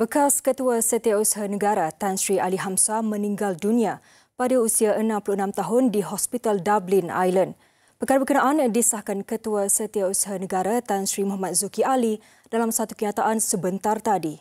Bekas Ketua Setiausaha Negara Tan Sri Ali Hamsa meninggal dunia pada usia 66 tahun di Hospital Dublin Island. Perkara berkenaan disahkan Ketua Setiausaha Negara Tan Sri Muhammad Zuki Ali dalam satu kenyataan sebentar tadi.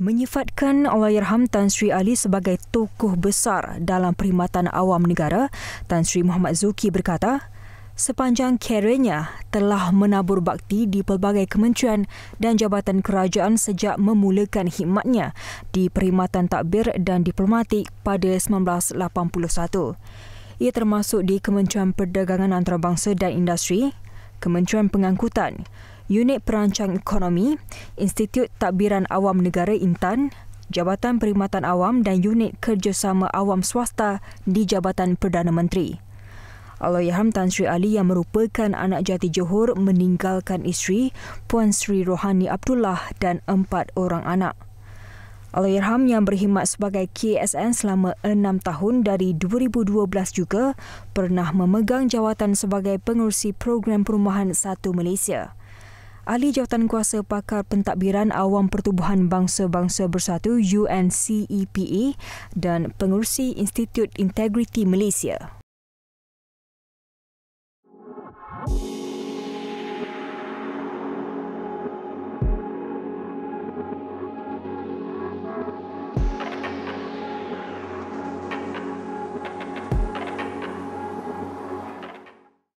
Menyifatkan Allahyarham Tan Sri Ali sebagai tokoh besar dalam perkhidmatan awam negara, Tan Sri Muhammad Zuki berkata, sepanjang kerennya telah menabur bakti di pelbagai kementerian dan jabatan kerajaan sejak memulakan khidmatnya di Perkhidmatan Takbir dan Diplomatik pada 1981. Ia termasuk di Kementerian Perdagangan Antarabangsa dan Industri, Kementerian Pengangkutan, Unit Perancang Ekonomi, Institut Takbiran Awam Negara Intan, Jabatan Perkhidmatan Awam dan Unit Kerjasama Awam Swasta di Jabatan Perdana Menteri. Allahyarham Tan Sri Ali yang merupakan anak jati Johor meninggalkan isteri Puan Sri Rohani Abdullah dan empat orang anak. Allahyarham yang berkhidmat sebagai KSN selama enam tahun dari 2012 juga pernah memegang jawatan sebagai pengurusi program perumahan Satu Malaysia. Ahli Jawatan Kuasa Pakar Pentadbiran Awam Pertubuhan Bangsa-Bangsa Bersatu UNCEPE e dan Pengurusi Institut Integriti Malaysia. Thank you.